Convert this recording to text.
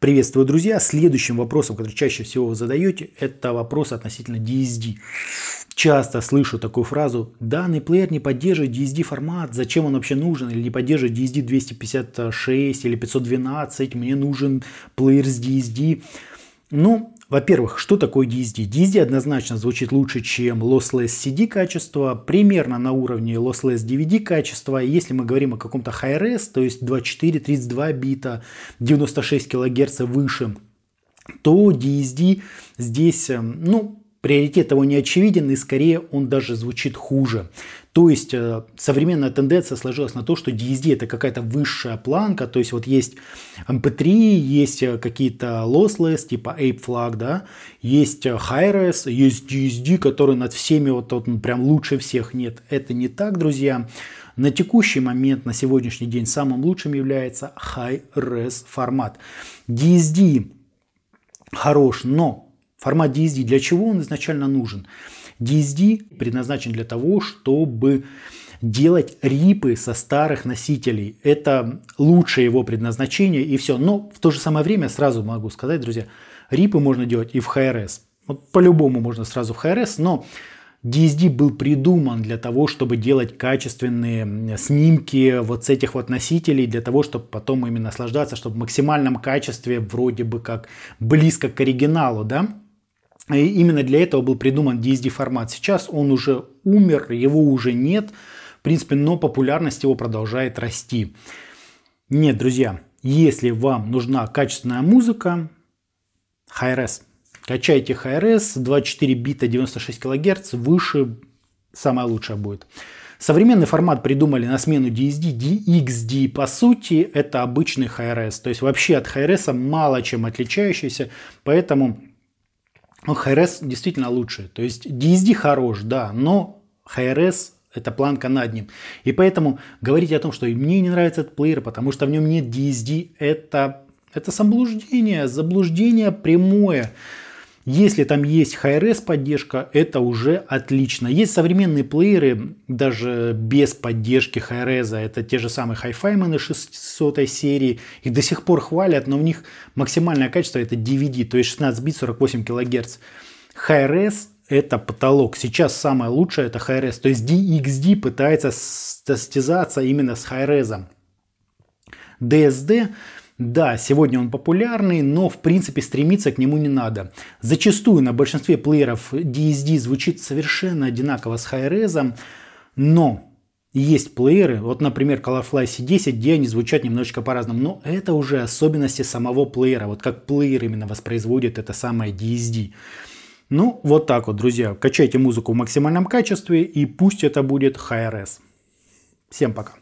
Приветствую, друзья. Следующим вопросом, который чаще всего вы задаете, это вопрос относительно DSD. Часто слышу такую фразу, данный плеер не поддерживает DSD формат, зачем он вообще нужен, или не поддерживает DSD 256 или 512, мне нужен плеер с DSD. Ну, во-первых, что такое DSD? DSD однозначно звучит лучше, чем lossless CD качество, примерно на уровне lossless DVD качества. Если мы говорим о каком-то high-res, то есть 24, 32 бита, 96 кГц выше, то DSD здесь, эм, ну, приоритет его не очевиден и скорее он даже звучит хуже. То есть э, современная тенденция сложилась на то, что DSD это какая-то высшая планка, то есть вот есть MP3, эм есть э, какие-то lossless, типа ape flag, да, есть э, hi-res, есть DSD, который над всеми вот, вот ну, прям лучше всех. Нет, это не так, друзья. На текущий момент, на сегодняшний день, самым лучшим является hi res формат. DSD хорош, но Формат DSD, для чего он изначально нужен? DSD предназначен для того, чтобы делать рипы со старых носителей. Это лучшее его предназначение и все. Но в то же самое время сразу могу сказать, друзья, рипы можно делать и в HRS. Вот по-любому можно сразу в HRS, но DSD был придуман для того, чтобы делать качественные снимки вот с этих вот носителей, для того, чтобы потом ими наслаждаться, чтобы в максимальном качестве вроде бы как близко к оригиналу, да? И именно для этого был придуман DSD-формат. Сейчас он уже умер, его уже нет, в принципе, но популярность его продолжает расти. Нет, друзья, если вам нужна качественная музыка, Hi-Res. Качайте Hi-Res, 24 бита, 96 кГц, выше самое лучшее будет. Современный формат придумали на смену DSD, DXD, по сути, это обычный Hi-Res. То есть вообще от Hi-Res мало чем отличающийся, поэтому ну, ХРС действительно лучше. То есть DSD хорош, да, но ХРС это планка над ним. И поэтому говорить о том, что мне не нравится этот плеер, потому что в нем нет DSD, это, это заблуждение, заблуждение прямое. Если там есть HRS поддержка, это уже отлично. Есть современные плееры даже без поддержки HRS. Это те же самые Hi-Fi 600 серии. Их до сих пор хвалят, но в них максимальное качество это DVD, то есть 16 бит 48 кГц. HRS это потолок. Сейчас самое лучшее это HRS. То есть DXD пытается состязаться именно с HRS. DSD да, сегодня он популярный, но в принципе стремиться к нему не надо. Зачастую на большинстве плееров DSD звучит совершенно одинаково с хайрезом, но есть плееры, вот, например, Colorfly C10, где они звучат немножечко по-разному, но это уже особенности самого плеера, вот как плеер именно воспроизводит это самое DSD. Ну, вот так вот, друзья, качайте музыку в максимальном качестве и пусть это будет HRS. Всем пока.